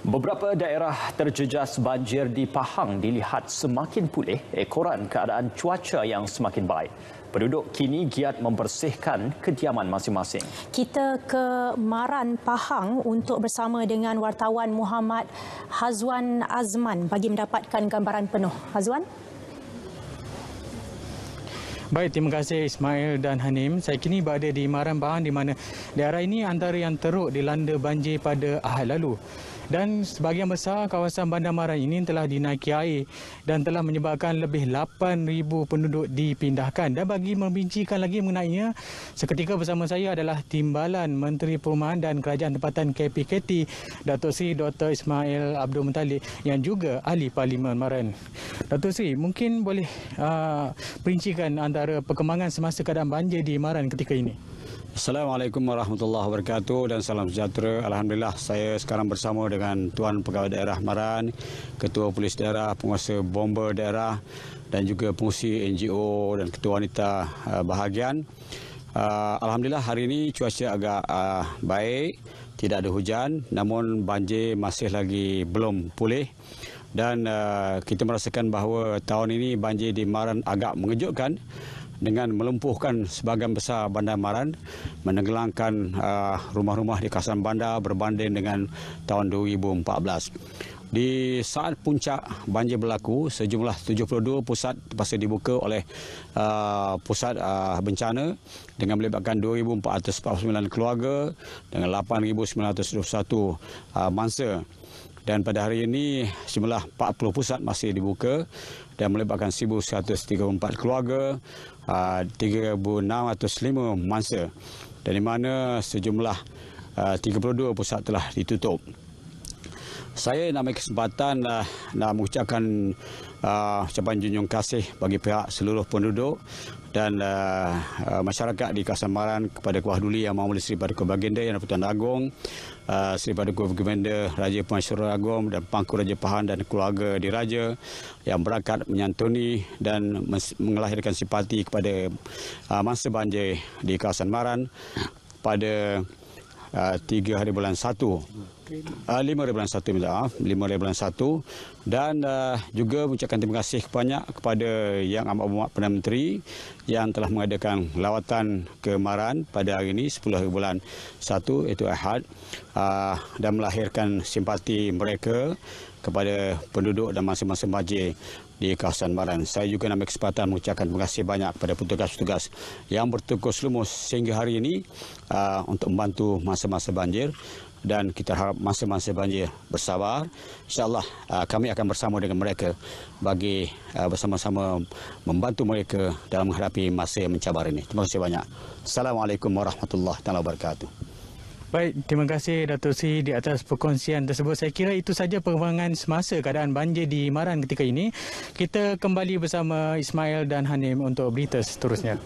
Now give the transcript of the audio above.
Beberapa daerah terjejas banjir di Pahang dilihat semakin pulih ekoran keadaan cuaca yang semakin baik. Penduduk kini giat membersihkan kediaman masing-masing. Kita ke Maran, Pahang untuk bersama dengan wartawan Muhammad Hazwan Azman bagi mendapatkan gambaran penuh. Hazwan? Baik, terima kasih Ismail dan Hanim. Saya kini berada di Marambahan di mana daerah ini antara yang teruk dilanda banjir pada ahad lalu. Dan sebahagian besar kawasan Bandar Maran ini telah dinaiki air dan telah menyebabkan lebih 8,000 penduduk dipindahkan. Dan bagi membincikan lagi mengenainya, seketika bersama saya adalah Timbalan Menteri Perumahan dan Kerajaan Tempatan KPKT, Datuk Seri Dr. Ismail Abdul Mentalik yang juga Ahli Parlimen Maran. Datuk Seri, mungkin boleh uh, perincikan antara antara perkembangan semasa keadaan banjir di Maran ketika ini? Assalamualaikum warahmatullahi wabarakatuh dan salam sejahtera. Alhamdulillah saya sekarang bersama dengan Tuan Pegawai Daerah Maran, Ketua Polis Daerah, Penguasa Bomber Daerah dan juga pengusi NGO dan Ketua Wanita uh, Bahagian. Uh, Alhamdulillah hari ini cuaca agak uh, baik, tidak ada hujan namun banjir masih lagi belum pulih dan uh, kita merasakan bahawa tahun ini banjir di Maran agak mengejutkan dengan melumpuhkan sebahagian besar bandar Maran, menenggelamkan uh, rumah-rumah uh, di kawasan bandar berbanding dengan tahun 2014. Di saat puncak banjir berlaku, sejumlah 72 pusat terpaksa dibuka oleh uh, pusat uh, bencana dengan melibatkan 2,449 keluarga dengan 8,921 uh, mangsa dan pada hari ini jumlah 40 pusat masih dibuka dan melibatkan 1134 keluarga, 3605 ah, mangsa dan di mana sejumlah 32 ah, pusat telah ditutup. Saya nak ambil kesempatan uh, nak mengucapkan uh, ucapan junjung kasih bagi pihak seluruh penduduk dan uh, uh, masyarakat di kawasan Maran kepada Kuah Duli Yang mahu Seri Paduka Baginda Yang Dato' Agong, uh, Seri Paduka Baginda Raja Pemaisuri Agong dan Pangku Raja Pahan dan keluarga diraja yang berakat menyantuni dan mengelahirkan simpati kepada uh, mangsa banjir di kawasan Maran pada uh, 3 hari bulan satu. 5.1 ah, minta maaf 5.1 dan uh, juga mengucapkan terima kasih banyak kepada Yang Amat Berhormat Perdana Menteri yang telah mengadakan lawatan ke Maran pada hari ini 10 hari bulan 1 itu Ahad uh, dan melahirkan simpati mereka kepada penduduk dan masa-masa majlis di kawasan Maran. Saya juga nak ambil kesempatan mengucapkan terima kasih banyak kepada petugas-petugas yang bertugas lumus sehingga hari ini uh, untuk membantu masa-masa banjir dan kita harap masa-masa banjir bersabar insyaallah uh, kami akan bersama dengan mereka bagi uh, bersama-sama membantu mereka dalam menghadapi masa yang mencabar ini terima kasih banyak assalamualaikum warahmatullahi wabarakatuh Baik, terima kasih Dato' Sri di atas perkongsian tersebut. Saya kira itu saja perkembangan semasa keadaan banjir di Maran ketika ini. Kita kembali bersama Ismail dan Hanim untuk berita seterusnya.